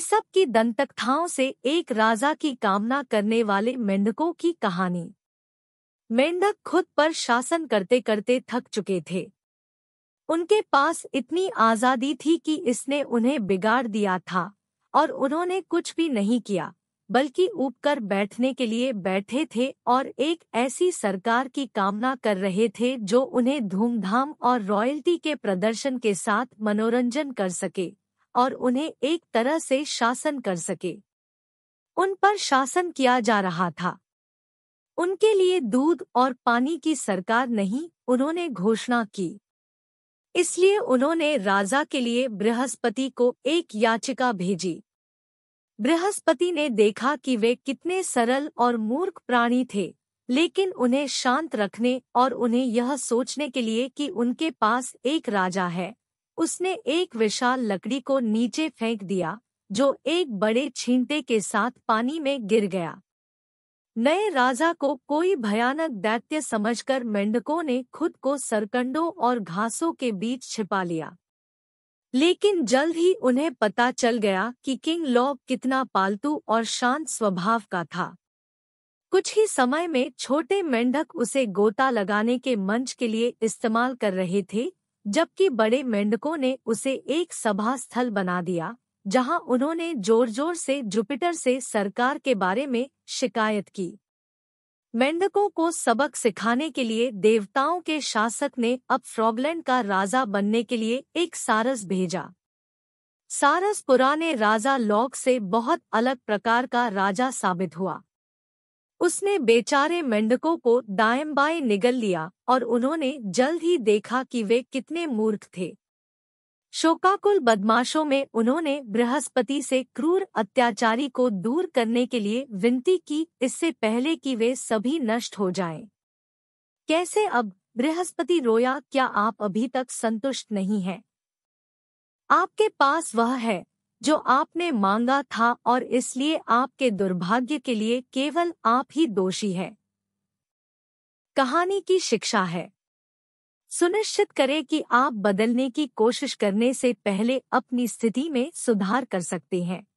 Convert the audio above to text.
सब की दंतकथाओं से एक राजा की कामना करने वाले मेंढकों की कहानी मेंढक खुद पर शासन करते करते थक चुके थे उनके पास इतनी आजादी थी कि इसने उन्हें बिगाड़ दिया था और उन्होंने कुछ भी नहीं किया बल्कि ऊब बैठने के लिए बैठे थे और एक ऐसी सरकार की कामना कर रहे थे जो उन्हें धूमधाम और रॉयल्टी के प्रदर्शन के साथ मनोरंजन कर सके और उन्हें एक तरह से शासन कर सके उन पर शासन किया जा रहा था उनके लिए दूध और पानी की सरकार नहीं उन्होंने घोषणा की इसलिए उन्होंने राजा के लिए बृहस्पति को एक याचिका भेजी बृहस्पति ने देखा कि वे कितने सरल और मूर्ख प्राणी थे लेकिन उन्हें शांत रखने और उन्हें यह सोचने के लिए कि उनके पास एक राजा है उसने एक विशाल लकड़ी को नीचे फेंक दिया जो एक बड़े छींटे के साथ पानी में गिर गया नए राजा को कोई भयानक दैत्य समझकर मेंढकों ने खुद को सरकंडों और घासों के बीच छिपा लिया लेकिन जल्द ही उन्हें पता चल गया कि किंग लॉब कितना पालतू और शांत स्वभाव का था कुछ ही समय में छोटे मेंढक उसे गोता लगाने के मंच के लिए इस्तेमाल कर रहे थे जबकि बड़े मेंढकों ने उसे एक सभा स्थल बना दिया जहां उन्होंने जोर जोर से जुपिटर से सरकार के बारे में शिकायत की मेंढकों को सबक सिखाने के लिए देवताओं के शासक ने अब फ्रॉगलैंड का राजा बनने के लिए एक सारस भेजा सारस पुराने राजा लॉक से बहुत अलग प्रकार का राजा साबित हुआ उसने बेचारे मेंढकों को दायम बाएं निगल लिया और उन्होंने जल्द ही देखा कि वे कितने मूर्ख थे शोकाकुल बदमाशों में उन्होंने बृहस्पति से क्रूर अत्याचारी को दूर करने के लिए विनती की इससे पहले कि वे सभी नष्ट हो जाएं। कैसे अब बृहस्पति रोया क्या आप अभी तक संतुष्ट नहीं हैं आपके पास वह है जो आपने मांगा था और इसलिए आपके दुर्भाग्य के लिए केवल आप ही दोषी है कहानी की शिक्षा है सुनिश्चित करें कि आप बदलने की कोशिश करने से पहले अपनी स्थिति में सुधार कर सकते हैं